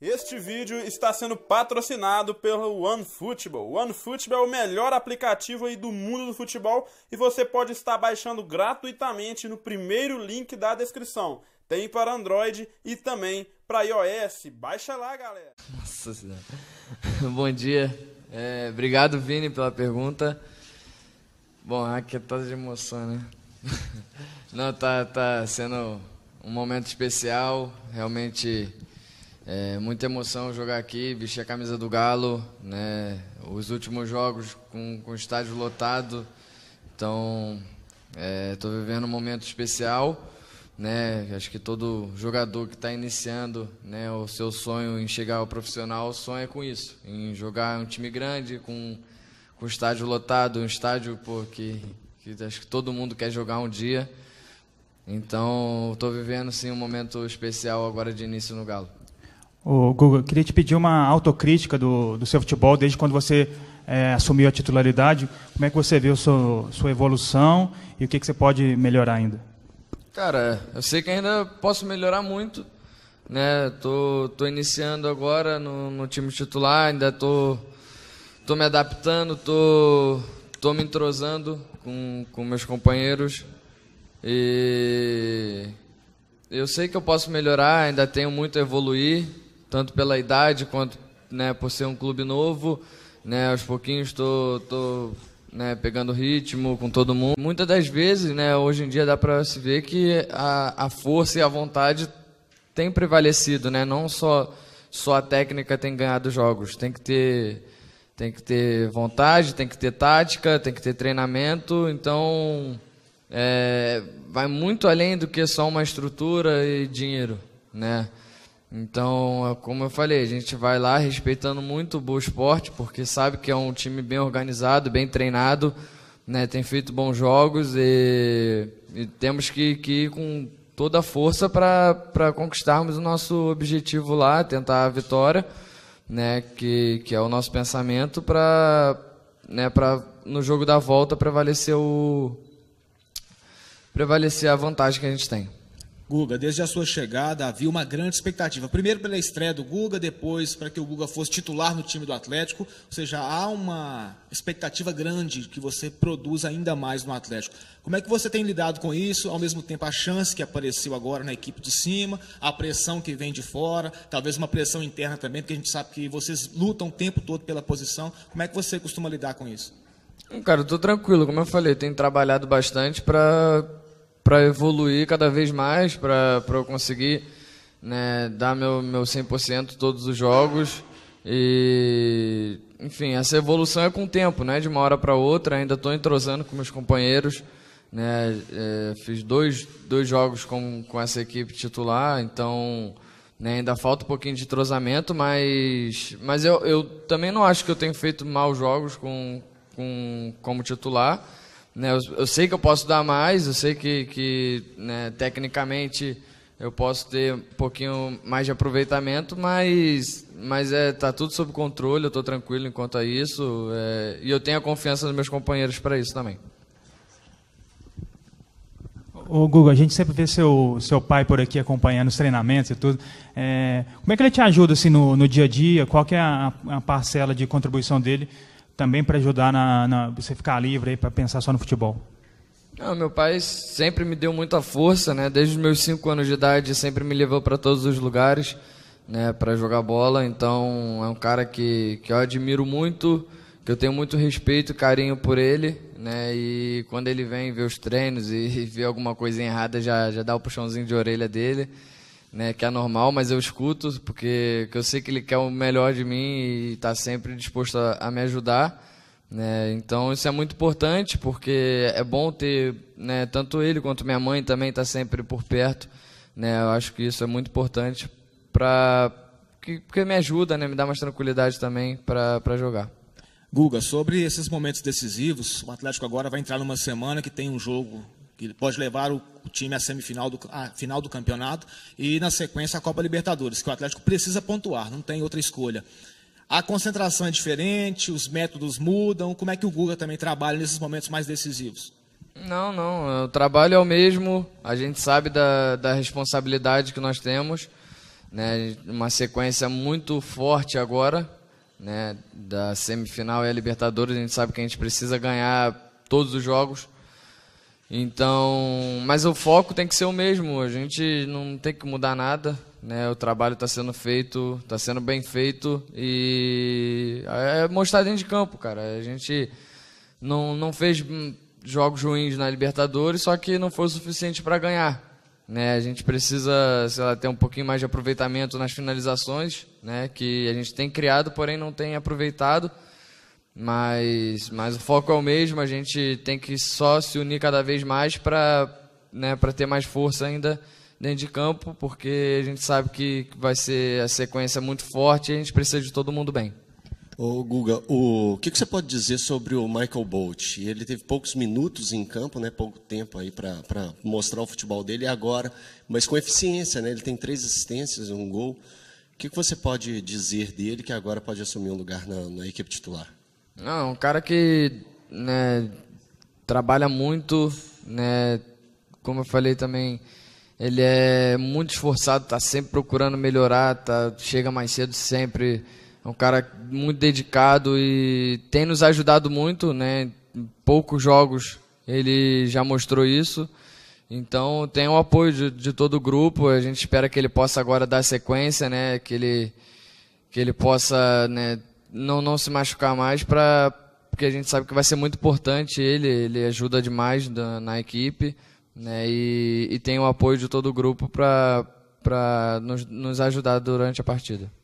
Este vídeo está sendo patrocinado pelo OneFootball. O OneFootball é o melhor aplicativo aí do mundo do futebol e você pode estar baixando gratuitamente no primeiro link da descrição. Tem para Android e também para iOS. Baixa lá, galera. Nossa senhora. Bom dia. É, obrigado, Vini, pela pergunta. Bom, aqui tá de emoção, né? Não, tá, tá sendo um momento especial. Realmente é, muita emoção jogar aqui, vestir a camisa do Galo, né? Os últimos jogos com, com o estádio lotado. Então, estou é, vivendo um momento especial, né? Acho que todo jogador que está iniciando, né, o seu sonho em chegar ao profissional sonha com isso, em jogar um time grande com com o estádio lotado, um estádio pô, que, que acho que todo mundo quer jogar um dia. Então, estou vivendo sim um momento especial agora de início no Galo. O Google, queria te pedir uma autocrítica do, do seu futebol desde quando você é, assumiu a titularidade. Como é que você viu sua, sua evolução e o que, que você pode melhorar ainda? Cara, eu sei que ainda posso melhorar muito. Né? Tô, tô iniciando agora no, no time titular, ainda tô, tô me adaptando, tô, tô me entrosando com, com meus companheiros. E eu sei que eu posso melhorar, ainda tenho muito a evoluir tanto pela idade quanto né, por ser um clube novo. Né, aos pouquinhos estou né, pegando ritmo com todo mundo. Muitas das vezes, né, hoje em dia dá para se ver que a, a força e a vontade têm prevalecido, né? Não só só a técnica tem ganhado jogos, tem que ter tem que ter vontade, tem que ter tática, tem que ter treinamento, então é, vai muito além do que só uma estrutura e dinheiro, né? Então, é como eu falei, a gente vai lá respeitando muito o Boa Esporte, porque sabe que é um time bem organizado, bem treinado, né? tem feito bons jogos e, e temos que, que ir com toda a força para conquistarmos o nosso objetivo lá, tentar a vitória, né? que, que é o nosso pensamento, para né? no jogo da volta prevalecer, o, prevalecer a vantagem que a gente tem. Guga, desde a sua chegada havia uma grande expectativa. Primeiro pela estreia do Guga, depois para que o Guga fosse titular no time do Atlético. Ou seja, há uma expectativa grande que você produza ainda mais no Atlético. Como é que você tem lidado com isso? Ao mesmo tempo, a chance que apareceu agora na equipe de cima, a pressão que vem de fora, talvez uma pressão interna também, porque a gente sabe que vocês lutam o tempo todo pela posição. Como é que você costuma lidar com isso? Cara, eu estou tranquilo. Como eu falei, tenho trabalhado bastante para para evoluir cada vez mais, para eu conseguir né, dar meu, meu 100% todos os jogos. E, enfim, essa evolução é com o tempo, né? De uma hora para outra, ainda estou entrosando com meus companheiros. Né? É, fiz dois, dois jogos com, com essa equipe titular, então né, ainda falta um pouquinho de entrosamento, mas, mas eu, eu também não acho que eu tenho feito maus jogos com, com, como titular. Né, eu, eu, sei que eu posso dar mais, eu sei que, que né, tecnicamente eu posso ter um pouquinho mais de aproveitamento, mas, mas é, tá tudo sob controle, eu estou tranquilo enquanto a isso, é, e eu tenho a confiança dos meus companheiros para isso também. O Guga, a gente sempre vê seu, seu pai por aqui acompanhando os treinamentos e tudo. É, como é que ele te ajuda assim, no, no dia a dia? Qual que é a, a parcela de contribuição dele também para ajudar na, na, você ficar livre aí para pensar só no futebol? Não, ah, meu pai sempre me deu muita força, né? Desde os meus cinco anos de idade sempre me levou para todos os lugares, né? Para jogar bola. Então é um cara que, que eu admiro muito, que eu tenho muito respeito, carinho por ele, né? E quando ele vem ver os treinos e, e vê alguma coisa errada já já dá o puxãozinho de orelha dele né, que é normal, mas eu escuto, porque eu sei que ele quer o melhor de mim e está sempre disposto a, a me ajudar. Né? Então isso é muito importante, porque é bom ter né, tanto ele quanto minha mãe também está sempre por perto. Né? Eu acho que isso é muito importante para que, me ajuda, né, me dá mais tranquilidade também para jogar. Guga, sobre esses momentos decisivos, o Atlético agora vai entrar numa semana que tem um jogo que pode levar o time à semifinal do, à final do campeonato e, na sequência, a Copa Libertadores, que o Atlético precisa pontuar, não tem outra escolha. A concentração é diferente, os métodos mudam. Como é que o Guga também trabalha nesses momentos mais decisivos? Não, não. É, o trabalho é o mesmo. A gente sabe da, da responsabilidade que nós temos. Né? Uma sequência muito forte agora, né? da semifinal e a Libertadores. A gente sabe que a gente precisa ganhar todos os jogos. Então, mas o foco tem que ser o mesmo. A gente não tem que mudar nada, né? O trabalho está sendo feito, está sendo bem feito e é, é mostrar dentro de campo, cara. A gente não, não fez jogos ruins na Libertadores, só que não foi o suficiente para ganhar. Né? A gente precisa, sei lá, ter um pouquinho mais de aproveitamento nas finalizações, né? Que a gente tem criado, porém não tem aproveitado. Mas, mas o foco é o mesmo, a gente tem que só se unir cada vez mais para né, ter mais força ainda dentro de campo, porque a gente sabe que vai ser a sequência é muito forte e a gente precisa de todo mundo bem. Ô, Guga, o que, que você pode dizer sobre o Michael Bolt? Ele teve poucos minutos em campo, né, pouco tempo aí para mostrar o futebol dele agora, mas com eficiência, né? Ele tem três assistências, um gol. O que, que você pode dizer dele que agora pode assumir um lugar na, na equipe titular? Não, um cara que né, trabalha muito, né, como eu falei também, ele é muito esforçado, está sempre procurando melhorar, tá, chega mais cedo sempre. É um cara muito dedicado e tem nos ajudado muito, né? Em poucos jogos ele já mostrou isso. Então tem o apoio de, de, todo o grupo. A gente espera que ele possa agora dar sequência, né? Que ele que ele possa né, não, não se machucar mais para porque a gente sabe que vai ser muito importante ele, ele ajuda demais na, na equipe, né? E, e tem o apoio de todo o grupo para nos, nos ajudar durante a partida.